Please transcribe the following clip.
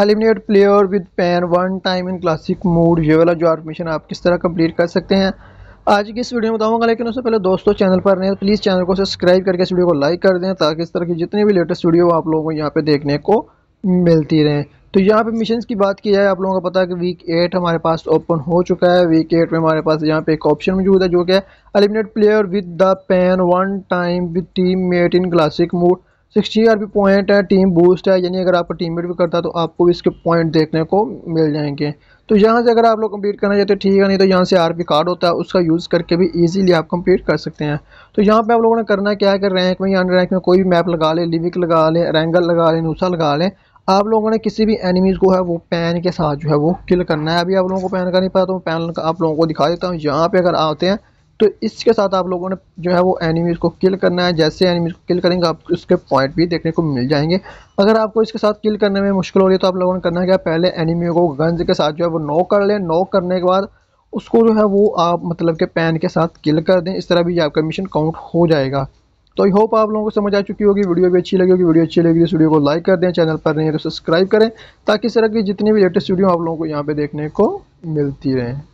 eliminate player with pan one time in classic mode ये वाला जो मिशन आप किस तरह कंप्लीट कर सकते हैं आज की इस वीडियो में बताऊंगा लेकिन उससे पहले दोस्तों चैनल पर नहीं तो प्लीज़ चैनल को सब्सक्राइब करके इस वीडियो को लाइक कर दें ताकि इस तरह की जितनी भी लेटेस्ट वीडियो आप लोगों को यहाँ पे देखने को मिलती रहें तो यहाँ पे मिशन की बात की जाए आप लोगों को पता है कि वीक एट हमारे पास ओपन हो चुका है वीक एट में हमारे पास यहाँ पे एक ऑप्शन मौजूद है जो कि eliminate player with the pan one time with team mate in classic mode sixty R point है टीम बूस्ट है यानी अगर आपका टीम भी करता है तो आपको भी इसके पॉइंट देखने को मिल जाएंगे तो यहाँ से अगर आप लोग कंप्लीट करना चाहते हो ठीक है नहीं तो यहाँ से आर कार्ड होता है उसका यूज़ करके भी ईजिली आप कंप्लीट कर सकते हैं तो यहाँ पे आप लोगों ने करना क्या है कि रैंक में या अन रैंक में कोई भी मैप लगा लें लिविक लगा लें रैंगल लगा लें नूसा लगा लें आप लोगों ने किसी भी एनिमीज़ को है वो पैन के साथ जो है वो किल करना है अभी आप लोगों को पैन का नहीं पता तो पैन आप लोगों को दिखा देता हूँ यहाँ पर अगर आते हैं तो इसके साथ आप लोगों ने जो है वो एनिमीज़ को किल करना है जैसे एनिमीज़ को किल करेंगे आप उसके पॉइंट भी देखने को मिल जाएंगे अगर आपको इसके साथ किल करने में मुश्किल हो रही है तो आप लोगों ने करना है क्या पहले एनिमी को गंज के साथ जो है वो नॉक कर लें नॉक करने के बाद उसको जो है वो आप मतलब के पैन के साथ किल कर दें इस तरह भी आपका मिशन काउंट हो जाएगा तो आई होप आप लोगों को समझ आ चुकी होगी वीडियो भी अच्छी लगी होगी वीडियो अच्छी लगी इस वीडियो को लाइक कर दें चैनल पर नहीं है तो सब्सक्राइब करें ताकि इस तरह की जितनी भी लेटेस्ट वीडियो आप लोगों को यहाँ पे देखने को मिलती रहें